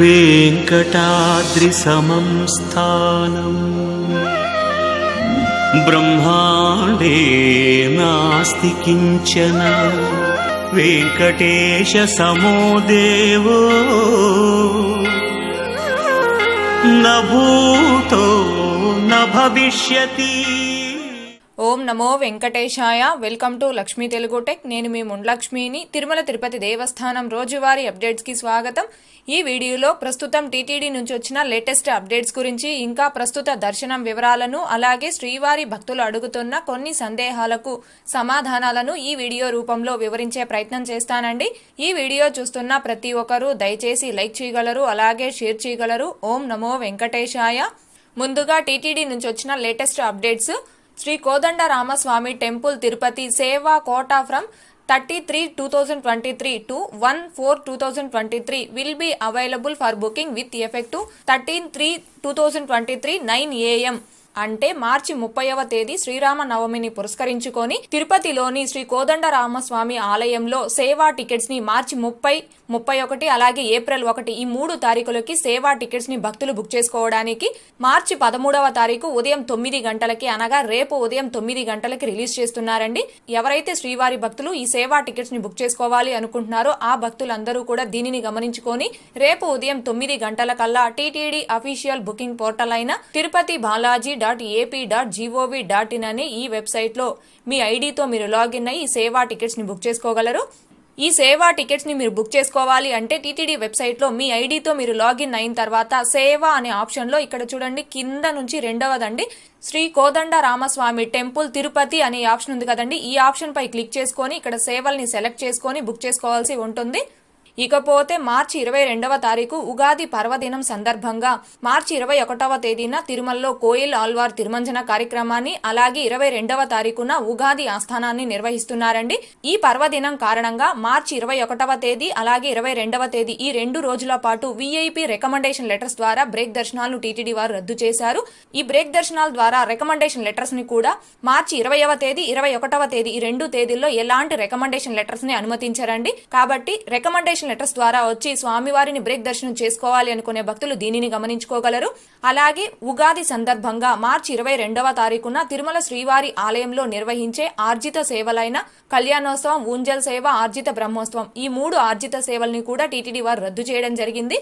वेङ्कटाद्रिसमं स्थानम् ब्रह्माण्डे नास्ति किञ्चन वेङ्कटेशसमो देवो न भूतो न भविष्यति ఓం నమో వెంకటేశాయ welcome to Lakshmi Telugu tech నేను మీ ముండ్లక్ష్మిని తిరుమల తిరుపతి దేవస్థానం రోజువారీ అప్డేట్స్కి స్వాగతం ఈ వీడియోలో ప్రస్తుతం టీటీడీ నుంచి వచ్చిన లేటెస్ట్ అప్డేట్స్ గురించి ఇంకా ప్రస్తుత దర్శనం వివరాలను అలాగే శ్రీవారి భక్తులు అడుగుతున్న కొన్ని సందేహాలకు సమాధానాలను ఈ వీడియో రూపంలో వివరించే ప్రయత్నం చేస్తానండి ఈ వీడియో చూస్తున్న ప్రతి ఒక్కరూ దయచేసి లైక్ చేయగలరు అలాగే షేర్ చేయగలరు ఓం నమో వెంకటేశాయ ముందుగా టీటీడీ నుంచి వచ్చిన latest updates Sri Kodanda Ramaswamy temple Tirupati సేవా quota from thirty three two thousand twenty three to one four two thousand twenty three will be available for booking with effect thirteen three two thousand twenty three nine AM అంటే మార్చి ముప్పైవ తేదీ శ్రీరామ నవమిని పురస్కరించుకొని తిరుపతిలోని శ్రీ కోదండరామస్వామి ఆలయంలో సేవా tickets ని మార్చి ముప్పై ముప్పై ఒకటి అలాగే ఏప్రిల్ ఒకటి ఈ మూడు తారీఖులకి సేవా టికెట్స్ ని భక్తులు బుక్ చేసుకోవడానికి మార్చి పదమూడవ తారీఖు ఉదయం తొమ్మిది గంటలకి అనగా రేపు ఉదయం తొమ్మిది గంటలకి రిలీజ్ చేస్తున్నారండి ఎవరైతే శ్రీవారి భక్తులు ఈ సేవా టికెట్స్ ని బుక్ చేసుకోవాలి అనుకుంటున్నారో ఆ భక్తులందరూ కూడా దీనిని గమనించుకొని రేపు ఉదయం తొమ్మిది గంటల కల్లా టీటీడీ అఫీషియల్ బుకింగ్ పోర్టల్ అయిన Tirupati Balaji dot AP dot gov dot in అనే ఈ వెబ్సైట్లో మీ ఐడితో మీరు లాగిన్ అయ్యి సేవా టికెట్స్ని బుక్ చేసుకోగలరు ఈ సేవా టికెట్స్ని మీరు బుక్ చేసుకోవాలి అంటే టీటీడీ వెబ్సైట్లో మీ ఐడితో మీరు లాగిన్ అయిన తర్వాత సేవా అనే ఆప్షన్లో ఇక్కడ చూడండి కింద నుంచి రెండవదండి శ్రీ కోదండ రామస్వామి టెంపుల్ తిరుపతి అనే ఆప్షన్ ఉంది కదండి ఈ ఆప్షన్ పై క్లిక్ చేసుకొని ఇక్కడ సేవల్ని సెలెక్ట్ చేసుకొని బుక్ చేసుకోవాల్సి ఉంటుంది ఇకపోతే మార్చి ఇరవై రెండవ తారీఖు ఉగాది పర్వదినం సందర్భంగా మార్చి ఇరవై ఒకటవ తేదీన తిరుమలలో కోయిల్ ఆల్వార్ తిరుమంజన కార్యక్రమాన్ని అలాగే ఇరవై రెండవ తారీఖున ఉగాది ఆస్థానాన్ని నిర్వహిస్తున్నారండి ఈ పర్వదినం కారణంగా మార్చి ఇరవై ఒకటవ తేదీ అలాగే ఇరవై రెండవ తేదీ ఈ రెండు రోజుల పాటు విఐపి రికమెండేషన్ లెటర్స్ ద్వారా బ్రేక్ దర్శనాలను టీటీడీ వారు రద్దు చేశారు ఈ బ్రేక్ దర్శనాల ద్వారా రికమెండేషన్ లెటర్స్ ని కూడా మార్చి ఇరవైవ తేదీ ఇరవై ఒకటవ తేదీ ఈ రెండు తేదీల్లో ఎలాంటి రికమెండేషన్ లెటర్స్ ని అనుమతించారండి కాబట్టి రికమెండేషన్ లెటర్స్ ద్వారా వచ్చి స్వామివారిని బ్రేక్ దర్శనం చేసుకోవాలి అనుకునే భక్తులు దీనిని గమనించుకోగలరు అలాగే ఉగాది సందర్భంగా మార్చి ఇరవై రెండవ తారీఖున తిరుమల శ్రీవారి ఆలయంలో నిర్వహించే ఆర్జిత సేవలైన కళ్యాణోత్సవం ఊంజల్ సేవ ఆర్జిత బ్రహ్మోత్సవం ఈ మూడు ఆర్జిత సేవల్ని కూడా టీటీడీ వారు రద్దు చేయడం జరిగింది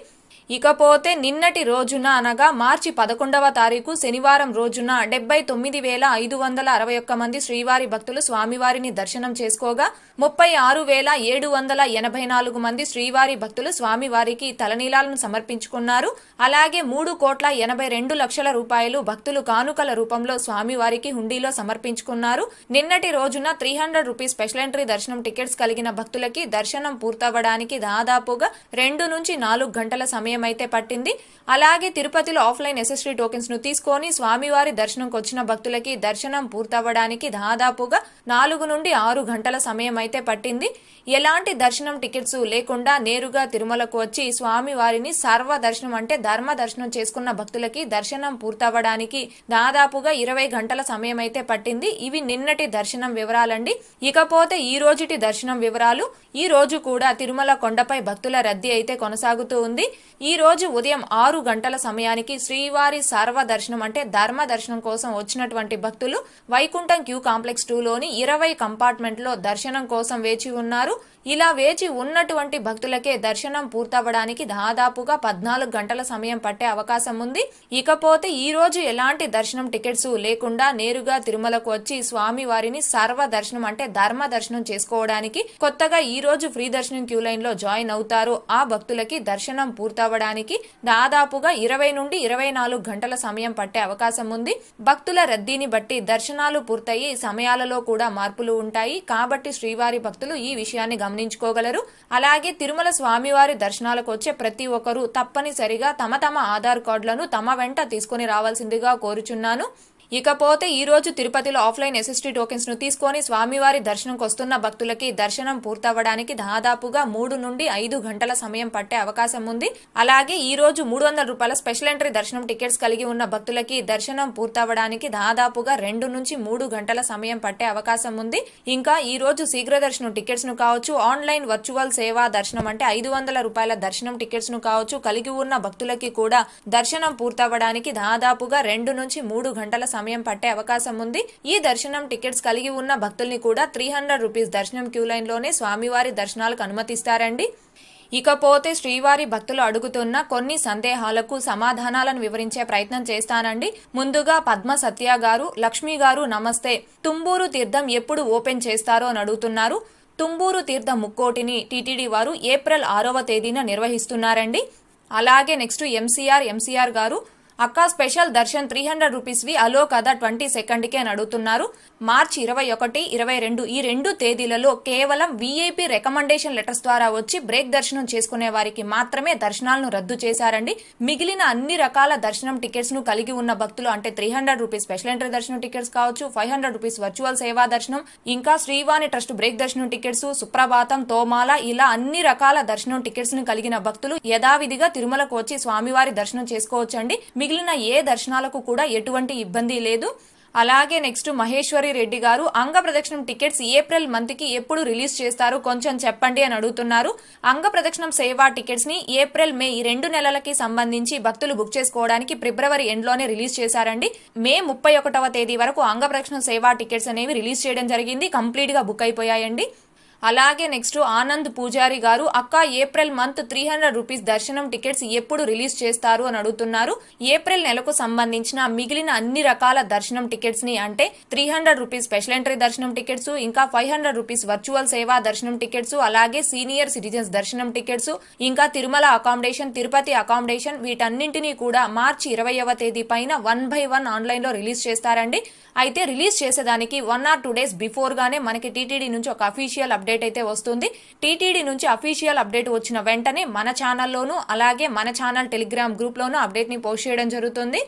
ఇకపోతే నిన్నటి రోజున అనగా మార్చి పదకొండవ తారీఖు శనివారం రోజున డెబ్బై తొమ్మిది వేల ఐదు వందల అరవై ఒక్క మంది శ్రీవారి భక్తులు స్వామివారిని దర్శనం చేసుకోగా ముప్పై ఆరు వేల ఏడు వందల ఎనభై నాలుగు మంది శ్రీవారి భక్తులు స్వామివారికి తలనీలాలను సమర్పించుకున్నారు అలాగే మూడు కోట్ల ఎనభై రెండు లక్షల రూపాయలు భక్తులు కానుకల రూపంలో స్వామివారికి హుండీలో సమర్పించుకున్నారు నిన్నటి రోజున three hundred rupees special entry దర్శనం టికెట్స్ కలిగిన భక్తులకి దర్శనం పూర్తవడానికి దాదాపుగా రెండు నుంచి నాలుగు గంటల సమయం అయితే పట్టింది అలాగే తిరుపతిలో ఆఫ్లైన్ ఎస్ఎస్టీ టోకెన్స్ ను తీసుకొని స్వామివారి దర్శనంకి వచ్చిన భక్తులకి దర్శనం పూర్తవ్వడానికి దాదాపుగా నాలుగు నుండి ఆరు గంటల సమయం అయితే పట్టింది ఎలాంటి దర్శనం టికెట్స్ లేకుండా నేరుగా తిరుమలకు వచ్చి స్వామివారిని సర్వ దర్శనం అంటే ధర్మ దర్శనం చేసుకున్న భక్తులకి దర్శనం పూర్తవడానికి దాదాపుగా ఇరవై గంటల సమయం అయితే పట్టింది ఇవి నిన్నటి దర్శనం వివరాలండి ఇకపోతే ఈ రోజుటి దర్శనం వివరాలు ఈ రోజు కూడా తిరుమల కొండపై భక్తుల రద్దీ అయితే కొనసాగుతూ ఉంది ఈ రోజు ఉదయం ఆరు గంటల సమయానికి శ్రీవారి సర్వదర్శనం దర్శనం అంటే ధర్మ దర్శనం కోసం వచ్చినటువంటి భక్తులు వైకుంఠం క్యూ కాంప్లెక్స్ టూలోని ఇరవై కంపార్ట్మెంట్లో దర్శనం కోసం వేచి ఉన్నారు ఇలా వేచి ఉన్నటువంటి భక్తులకే దర్శనం పూర్తవడానికి దాదాపుగా పద్నాలుగు గంటల సమయం పట్టే అవకాశం ఉంది ఇకపోతే ఈ రోజు ఎలాంటి దర్శనం టికెట్స్ లేకుండా నేరుగా తిరుమలకు వచ్చి స్వామి వారిని సర్వ దర్శనం అంటే ధర్మ దర్శనం చేసుకోవడానికి కొత్తగా ఈ రోజు ఫ్రీ దర్శనం క్యూ లైన్ లో జాయిన్ అవుతారు ఆ భక్తులకి దర్శనం పూర్తవడానికి దాదాపుగా ఇరవై నుండి ఇరవై నాలుగు గంటల సమయం పట్టే అవకాశం ఉంది భక్తుల రద్దీని బట్టి దర్శనాలు పూర్తయి సమయాలలో కూడా మార్పులు ఉంటాయి కాబట్టి శ్రీవారి భక్తులు ఈ విషయాన్ని గమనించారు అందించుకోగలరు అలాగే తిరుమల స్వామివారి దర్శనాలకు వచ్చే ప్రతి ఒక్కరూ తప్పనిసరిగా తమ తమ ఆధార్ కార్డులను తమ వెంట తీసుకుని రావాల్సిందిగా కోరుచున్నాను ఇకపోతే ఈ రోజు తిరుపతిలో ఆఫ్లైన్ ఎస్ఎస్టీ టోకెన్స్ ను తీసుకొని స్వామివారి దర్శనంకు వస్తున్న భక్తులకి దర్శనం పూర్తవడానికి దాదాపుగా మూడు నుండి ఐదు గంటల సమయం పట్టే అవకాశం ఉంది అలాగే ఈ రోజు మూడు వందల రూపాయల స్పెషల్ ఎంట్రీ దర్శనం టికెట్స్ కలిగి ఉన్న భక్తులకి దర్శనం పూర్తవడానికి దాదాపుగా రెండు నుంచి మూడు గంటల సమయం పట్టే అవకాశం ఉంది ఇంకా ఈ రోజు శీఘ్ర దర్శనం టికెట్స్ ను కావచ్చు ఆన్లైన్ వర్చువల్ సేవా దర్శనం అంటే ఐదు వందల రూపాయల దర్శనం టికెట్స్ ను కావచ్చు కలిగి ఉన్న భక్తులకి కూడా దర్శనం పూర్తవడానికి దాదాపుగా రెండు నుంచి మూడు గంటల సమయం పట్టే అవకాశం ఉంది ఈ దర్శనం టికెట్స్ కలిగి ఉన్న భక్తుల్ని కూడా త్రీ హండ్రెడ్ రూపీస్ దర్శనం క్యూ లైన్లోనే స్వామివారి దర్శనాలకు అనుమతిస్తారండి ఇకపోతే శ్రీవారి భక్తులు అడుగుతున్న కొన్ని సందేహాలకు సమాధానాలను వివరించే ప్రయత్నం చేస్తానండి ముందుగా పద్మ సత్య గారు లక్ష్మి గారు నమస్తే తుంబూరు తీర్థం ఎప్పుడు ఓపెన్ చేస్తారో అని అడుగుతున్నారు తుంబూరు తీర్థ ముక్కోటిని టీటీడీ వారు ఏప్రిల్ ఆరవ తేదీన నిర్వహిస్తున్నారండి అలాగే నెక్స్ట్ ఎంసీఆర్ ఎంసీఆర్ గారు అక్క special darshan three hundred rupees వి అలో కదా ట్వంటీ సెకండ్ కే అడుగుతున్నారు మార్చ్ ఇరవై ఒకటి ఇరవై రెండు ఈ రెండు తేదీలలో కేవలం వీఐపీ రికమెండేషన్ లెటర్స్ ద్వారా వచ్చి బ్రేక్ దర్శనం చేసుకునే వారికి మాత్రమే దర్శనాలను రద్దు చేశారండి మిగిలిన అన్ని రకాల దర్శనం టికెట్స్ ను కలిగి ఉన్న భక్తులు అంటే three hundred rupees special entry దర్శనం టికెట్స్ కావచ్చు ఫైవ్ హండ్రెడ్ రూపీస్ వర్చువల్ సేవా దర్శనం ఇంకా శ్రీవాణి ట్రస్ట్ బ్రేక్ దర్శనం టికెట్స్ సుప్రభాతం తోమాల ఇలా అన్ని రకాల దర్శనం టికెట్స్ ను కలిగిన భక్తులు యథావిధిగా తిరుమలకు వచ్చి స్వామివారి దర్శనం చేసుకోవచ్చండి మిగిలిన ఏ దర్శనాలకు కూడా ఎటువంటి ఇబ్బంది లేదు అలాగే నెక్స్ట్ మహేశ్వరి రెడ్డి గారు అంగ ప్రదక్షిణం టికెట్స్ ఏప్రిల్ మంత్ కి ఎప్పుడు రిలీజ్ చేస్తారు కొంచెం చెప్పండి అని అడుగుతున్నారు అంగ ప్రదక్షిణం సేవా టికెట్స్ ని ఏప్రిల్ మే ఈ రెండు నెలలకి సంబంధించి భక్తులు బుక్ చేసుకోవడానికి ఫిబ్రవరి ఎండ్ లోనే రిలీజ్ చేశారండి మే ముప్పై ఒకటవ తేదీ వరకు అంగ ప్రదక్షిణం సేవా టికెట్స్ అనేవి రిలీజ్ చేయడం జరిగింది కంప్లీట్ గా బుక్ అయిపోయాయండి అలాగే నెక్స్ట్ ఆనంద్ పూజారి గారు అక్క April month three hundred rupees దర్శనం టికెట్స్ ఎప్పుడు రిలీజ్ చేస్తారు అని అడుగుతున్నారు ఏప్రిల్ నెలకు సంబంధించిన మిగిలిన అన్ని రకాల దర్శనం టికెట్స్ ని అంటే three hundred rupees special entry దర్శనం టికెట్స్ ఇంకా ఫైవ్ హండ్రెడ్ రూపీస్ వర్చువల్ సేవా దర్శనం టికెట్స్ అలాగే సీనియర్ సిటిజన్స్ దర్శనం టికెట్స్ ఇంకా తిరుమల అకామిడేషన్ తిరుపతి అకామిడేషన్ వీటన్నింటినీ కూడా మార్చి ఇరవైవ తేదీ పైన వన్ బై వన్ ఆన్లైన్ లో రిలీజ్ చేస్తారండి అయితే రిలీజ్ చేసేదానికి one or two days before గానే మనకి టీటీడీ నుంచి ఒక అఫీషియల్ అప్డేట్ అప్డేట్ అయితే వస్తుంది టీటీడీ నుంచి అఫీషియల్ అప్డేట్ వచ్చిన వెంటనే మన ఛానల్లోనూ అలాగే మన ఛానల్ టెలిగ్రామ్ గ్రూప్లోనూ అప్డేట్ని పోస్ట్ చేయడం జరుగుతుంది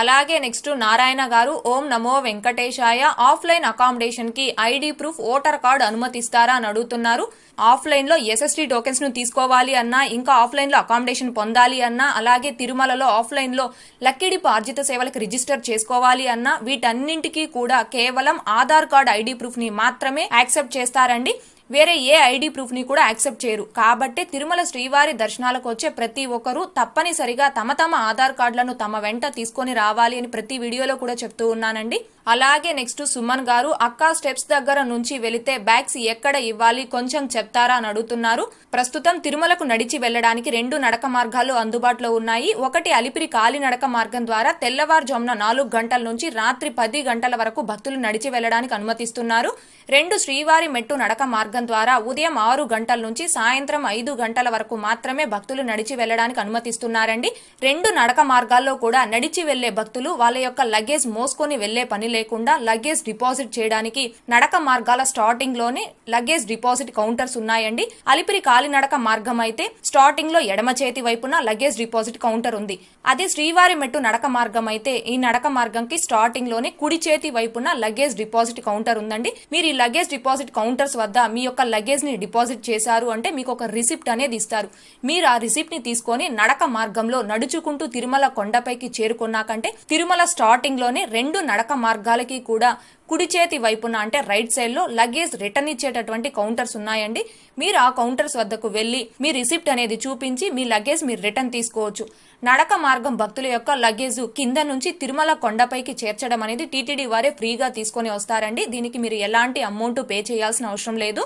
అలాగే నెక్స్ట్ నారాయణ గారు ఓం నమో వెంకటేశాయ ఆఫ్లైన్ అకామిడేషన్ కి ఐడి ప్రూఫ్ ఓటర్ కార్డు అనుమతిస్తారా అని అడుగుతున్నారు ఆఫ్లైన్ లో ఎస్ఎస్టీ టోకెన్స్ ను తీసుకోవాలి అన్నా ఇంకా ఆఫ్లైన్ లో అకామిడేషన్ పొందాలి అన్నా అలాగే తిరుమలలో ఆఫ్లైన్ లో లక్కిడిపు ఆర్జిత సేవలకు రిజిస్టర్ చేసుకోవాలి అన్నా వీటన్నింటికీ కూడా కేవలం ఆధార్ కార్డు ఐడి ప్రూఫ్ ని మాత్రమే యాక్సెప్ట్ చేస్తారండి వేరే ఏ ఐడి ప్రూఫ్ని కూడా యాక్సెప్ట్ చేయరు కాబట్టి తిరుమల శ్రీవారి దర్శనాలకు వచ్చే ప్రతి ఒక్కరూ తప్పనిసరిగా తమ తమ ఆధార్ కార్డులను తమ వెంట తీసుకొని రావాలి అని ప్రతి వీడియోలో కూడా చెప్తూ ఉన్నానండి అలాగే నెక్స్ట్ సుమన్ గారు అక్క స్టెప్స్ దగ్గర నుంచి వెళితే బ్యాగ్స్ ఎక్కడ ఇవ్వాలి కొంచెం చెప్తారా అని అడుగుతున్నారు ప్రస్తుతం తిరుమలకు నడిచి వెళ్లడానికి రెండు నడక మార్గాలు అందుబాటులో ఉన్నాయి ఒకటి అలిపిరి కాలి నడక మార్గం ద్వారా తెల్లవారుజామున నాలుగు గంటల నుంచి రాత్రి పది గంటల వరకు భక్తులు నడిచి వెళ్లడానికి అనుమతిస్తున్నారు రెండు శ్రీవారి మెట్టు నడక మార్గం మార్గం ద్వారా ఉదయం ఆరు గంటల నుంచి సాయంత్రం ఐదు గంటల వరకు మాత్రమే భక్తులు నడిచి వెళ్లడానికి అనుమతిస్తున్నారండి రెండు నడక మార్గాల్లో కూడా నడిచి వెళ్లే భక్తులు వాళ్ళ యొక్క లగేజ్ మోసుకొని వెళ్లే పని లేకుండా లగేజ్ డిపాజిట్ చేయడానికి నడక మార్గాల స్టార్టింగ్ లోనే లగేజ్ డిపాజిట్ కౌంటర్స్ ఉన్నాయండి అలిపిరి కాలినడక మార్గం అయితే స్టార్టింగ్ లో ఎడమ చేతి వైపున లగేజ్ డిపాజిట్ కౌంటర్ ఉంది అదే శ్రీవారి మెట్టు నడక మార్గం అయితే ఈ నడక మార్గంకి స్టార్టింగ్ లోనే కుడి చేతి వైపున లగేజ్ డిపాజిట్ కౌంటర్ ఉందండి మీరు ఈ లగేజ్ డిపాజిట్ కౌంటర్స్ వద్ద మీ యొక్క లగేజ్ని డిపాజిట్ చేశారు అంటే మీకు ఒక రిసిప్ట్ అనేది ఇస్తారు మీరు ఆ రిసిప్ట్ని తీసుకొని నడక మార్గంలో నడుచుకుంటూ తిరుమల కొండపైకి చేరుకున్నాకంటే తిరుమల స్టార్టింగ్లోనే రెండు నడక మార్గాలకి కూడా కుడి చేతి వైపున అంటే రైట్ సైడ్ లో లగేజ్ రిటర్న్ ఇచ్చేటటువంటి కౌంటర్స్ ఉన్నాయండి మీరు ఆ కౌంటర్స్ వద్దకు వెళ్ళి మీ రిసిప్ట్ అనేది చూపించి మీ లగేజ్ మీరు రిటర్న్ తీసుకోవచ్చు నడక మార్గం భక్తుల యొక్క లగేజ్ కింద నుంచి తిరుమల కొండపైకి చేర్చడం అనేది టీటీడీ వారే ఫ్రీగా తీసుకొని వస్తారండి దీనికి మీరు ఎలాంటి అమౌంట్ పే చేయాల్సిన అవసరం లేదు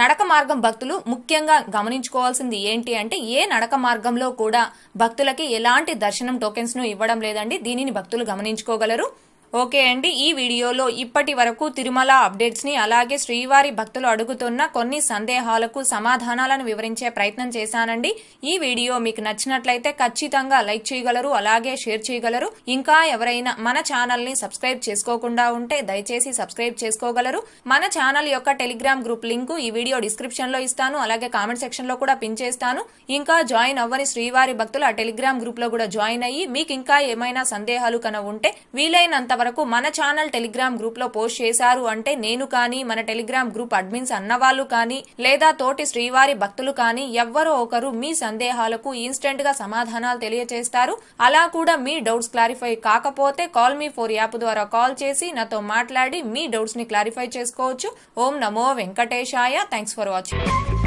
నడక మార్గం భక్తులు ముఖ్యంగా గమనించుకోవాల్సింది ఏంటి అంటే ఏ నడక మార్గంలో కూడా భక్తులకి ఎలాంటి దర్శనం టోకెన్స్ ను ఇవ్వడం లేదండి దీనిని భక్తులు గమనించుకోగలరు ఓకే అండి ఈ వీడియోలో ఇప్పటి వరకు తిరుమల అప్డేట్స్ని అలాగే శ్రీవారి భక్తులు అడుగుతున్న కొన్ని సందేహాలకు సమాధానాలను వివరించే ప్రయత్నం చేశానండి ఈ వీడియో మీకు నచ్చినట్లయితే ఖచ్చితంగా లైక్ చేయగలరు అలాగే షేర్ చేయగలరు ఇంకా ఎవరైనా మన ఛానల్ని సబ్స్క్రైబ్ చేసుకోకుండా ఉంటే దయచేసి సబ్స్క్రైబ్ చేసుకోగలరు మన ఛానల్ యొక్క టెలిగ్రామ్ గ్రూప్ లింకు ఈ వీడియో డిస్క్రిప్షన్లో ఇస్తాను అలాగే కామెంట్ సెక్షన్లో కూడా పిన్ చేస్తాను ఇంకా జాయిన్ అవ్వని శ్రీవారి భక్తులు ఆ టెలిగ్రామ్ గ్రూప్లో కూడా జాయిన్ అయ్యి మీకు ఇంకా ఏమైనా సందేహాలు కన ఉంటే వీలైనంత వరకు మన ఛానల్ టెలిగ్రామ్ గ్రూప్ లో పోస్ట్ చేశారు అంటే నేను కానీ మన టెలిగ్రామ్ గ్రూప్ అడ్మిన్స్ అన్నవాళ్ళు కానీ లేదా తోటి శ్రీవారి భక్తులు కానీ ఎవ్వరో ఒకరు మీ సందేహాలకు ఇన్స్టెంట్ గా సమాధానాలు తెలియజేస్తారు అలా కూడా మీ డౌట్స్ క్లారిఫై కాకపోతే కాల్ మీ ఫోర్ యాప్ ద్వారా కాల్ చేసి నాతో మాట్లాడి మీ డౌట్స్ ని క్లారిఫై చేసుకోవచ్చు ఓం నమో వెంకటేశాయ థ్యాంక్స్ ఫర్ వాచింగ్